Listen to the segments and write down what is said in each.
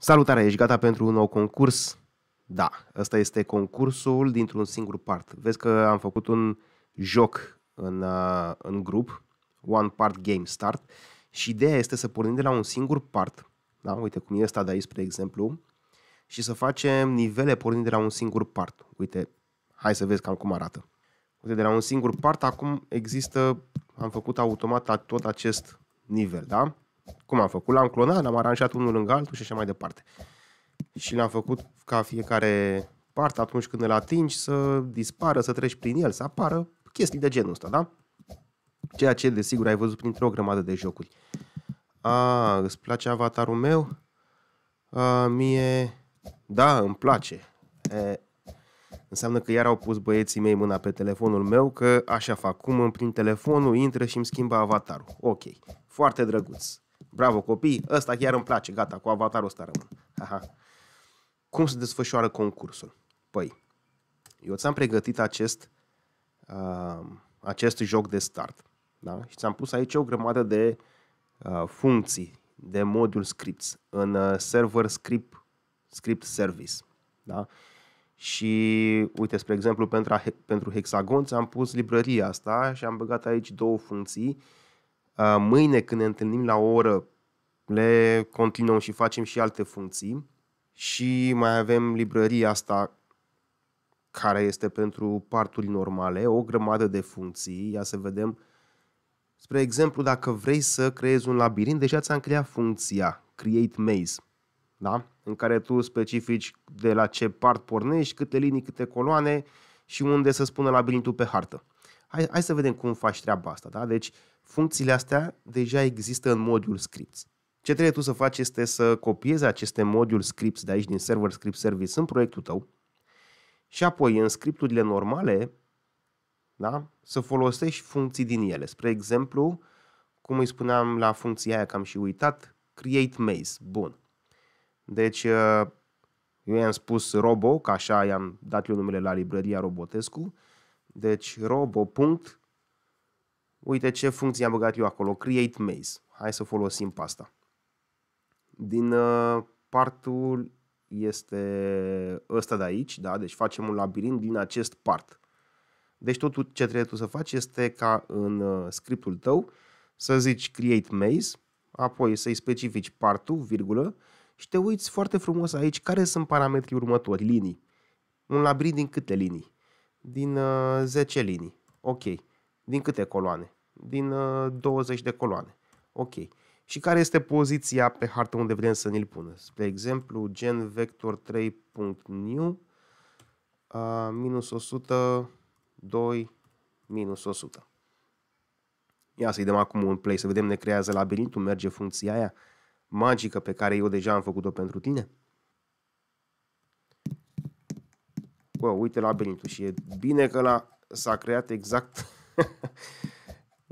Salutare, ești gata pentru un nou concurs? Da, ăsta este concursul dintr-un singur part. Vezi că am făcut un joc în, uh, în grup, One Part Game Start, și ideea este să pornim de la un singur part, da? uite cum e ăsta de aici, spre exemplu, și să facem nivele pornind de la un singur part. Uite, hai să vezi cam cum arată. Uite, de la un singur part acum există, am făcut automat tot acest nivel, da? Cum am făcut? L-am clonat, l-am aranjat unul lângă altul și așa mai departe. Și l-am făcut ca fiecare parte, atunci când îl atingi, să dispară, să treci prin el, să apară chestii de genul ăsta, da? Ceea ce, desigur, ai văzut printr-o grămadă de jocuri. A, îți place avatarul meu? A, mie... Da, îmi place. E, înseamnă că iar au pus băieții mei mâna pe telefonul meu, că așa fac, cum îmi prin telefonul, intră și îmi schimbă avatarul. Ok, foarte drăguț. Bravo copii, ăsta chiar îmi place, gata, cu avatarul ăsta rămân. Aha. Cum se desfășoară concursul? Păi, eu ți-am pregătit acest, uh, acest joc de start. Da? Și ți-am pus aici o grămadă de uh, funcții, de modul scripts în uh, server script, script service. Da? Și uite, spre exemplu, pentru, pentru hexagon ți-am pus librăria asta și am băgat aici două funcții uh, Mâine, când ne întâlnim la o oră, le continuăm și facem și alte funcții. Și mai avem librăria asta care este pentru parturi normale, o grămadă de funcții, ia să vedem. Spre exemplu, dacă vrei să creezi un labirint, deja ți-am creat funcția Create Maze, da? în care tu specifici de la ce part pornești, câte linii, câte coloane și unde să spună labirintul pe hartă. Hai, hai să vedem cum faci treaba asta. Da? Deci funcțiile astea deja există în modul scripts. Ce trebuie tu să faci este să copiezi aceste modul scripts de aici din server script service în proiectul tău și apoi în scripturile normale da? să folosești funcții din ele. Spre exemplu, cum îi spuneam la funcția aia că am și uitat, create maze. Bun. Deci, eu i-am spus robo, că așa i-am dat eu numele la librăria Robotescu. Deci, robo uite ce funcție am băgat eu acolo, create maze. Hai să folosim pasta. Din uh, partul este ăsta de aici, da? deci facem un labirint din acest part. Deci tot ce trebuie tu să faci este ca în uh, scriptul tău să zici create maze, apoi să-i specifici partul, virgulă, și te uiți foarte frumos aici care sunt parametrii următori, linii. Un labirint din câte linii? Din uh, 10 linii. Ok. Din câte coloane? din 20 uh, de coloane. Ok. Și care este poziția pe hartă unde vrem să ne-l punem? Spre exemplu, gen vector 3.new uh, minus 100, 2, minus 100. Ia să-i dăm acum un play, să vedem ne creează labirintul, merge funcția aia magică pe care eu deja am făcut-o pentru tine. Bă, uite labirintul și e bine că l-a, s-a creat exact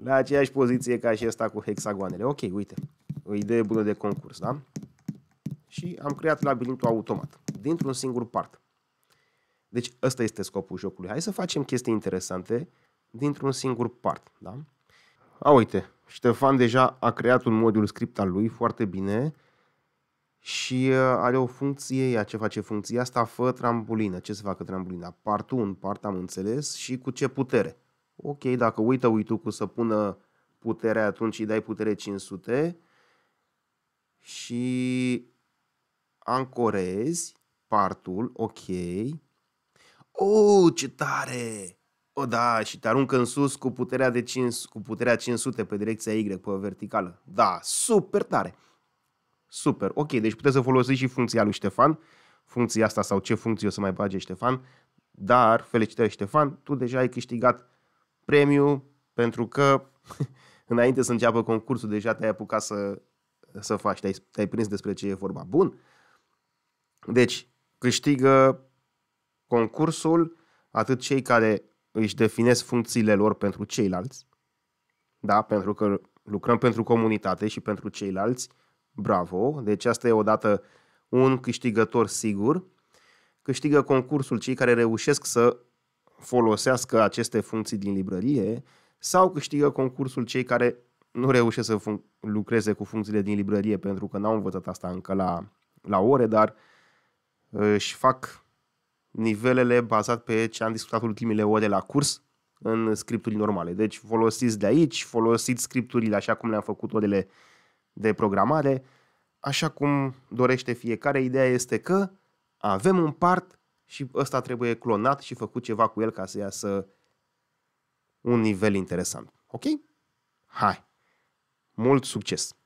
la aceeași poziție ca și ăsta cu hexagoanele. Ok, uite, o idee bună de concurs, da? Și am creat labirintul automat, dintr-un singur part. Deci ăsta este scopul jocului. Hai să facem chestii interesante dintr-un singur part, da? A, uite, Ștefan deja a creat un modul script al lui foarte bine și uh, are o funcție, ea ce face funcția asta, fă trambulină. Ce se facă trambulină? Part 1, part am înțeles și cu ce putere ok, dacă uită uitucul să pună putere, atunci îi dai putere 500 și ancorezi partul, ok. Oh, ce tare! O, oh, da, și te aruncă în sus cu puterea, de 5, cu puterea 500 pe direcția Y, pe verticală. Da, super tare! Super, ok, deci puteți să folosiți și funcția lui Ștefan, funcția asta sau ce funcție o să mai bage Ștefan, dar, felicitări Ștefan, tu deja ai câștigat premiu, pentru că înainte să înceapă concursul, deja te-ai apucat să, să faci, te-ai, te-ai prins despre ce e vorba. Bun. Deci, câștigă concursul atât cei care își definesc funcțiile lor pentru ceilalți, da, pentru că lucrăm pentru comunitate și pentru ceilalți, bravo, deci asta e odată un câștigător sigur, câștigă concursul cei care reușesc să folosească aceste funcții din librărie sau câștigă concursul cei care nu reușesc să func- lucreze cu funcțiile din librărie pentru că n-au învățat asta încă la, la ore, dar uh, își fac nivelele bazat pe ce am discutat ultimile ore la curs în scripturi normale. Deci folosiți de aici, folosiți scripturile așa cum le-am făcut orele de programare, așa cum dorește fiecare. Ideea este că avem un part și ăsta trebuie clonat și făcut ceva cu el ca să iasă un nivel interesant. Ok? Hai! Mult succes!